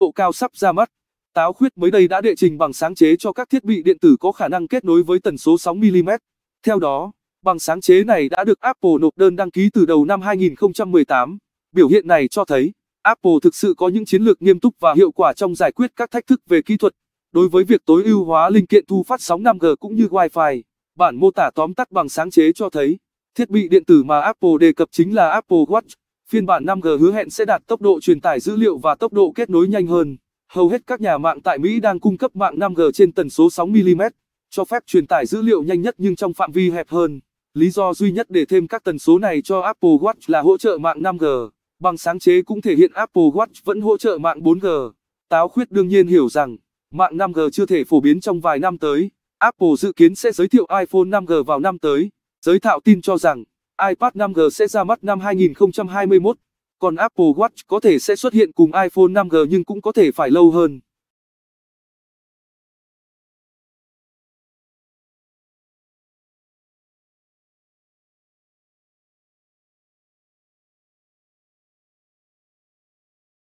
độ cao sắp ra mắt. Táo khuyết mới đây đã đệ trình bằng sáng chế cho các thiết bị điện tử có khả năng kết nối với tần số 6mm. Theo đó, bằng sáng chế này đã được Apple nộp đơn đăng ký từ đầu năm 2018. Biểu hiện này cho thấy, Apple thực sự có những chiến lược nghiêm túc và hiệu quả trong giải quyết các thách thức về kỹ thuật. Đối với việc tối ưu hóa linh kiện thu phát sóng 5G cũng như Wi-Fi, bản mô tả tóm tắt bằng sáng chế cho thấy, thiết bị điện tử mà Apple đề cập chính là Apple Watch. Phiên bản 5G hứa hẹn sẽ đạt tốc độ truyền tải dữ liệu và tốc độ kết nối nhanh hơn. Hầu hết các nhà mạng tại Mỹ đang cung cấp mạng 5G trên tần số 6mm, cho phép truyền tải dữ liệu nhanh nhất nhưng trong phạm vi hẹp hơn. Lý do duy nhất để thêm các tần số này cho Apple Watch là hỗ trợ mạng 5G. Bằng sáng chế cũng thể hiện Apple Watch vẫn hỗ trợ mạng 4G. Táo khuyết đương nhiên hiểu rằng, mạng 5G chưa thể phổ biến trong vài năm tới. Apple dự kiến sẽ giới thiệu iPhone 5G vào năm tới. Giới thạo tin cho rằng, iPad 5G sẽ ra mắt năm 2021, còn Apple Watch có thể sẽ xuất hiện cùng iPhone 5G nhưng cũng có thể phải lâu hơn.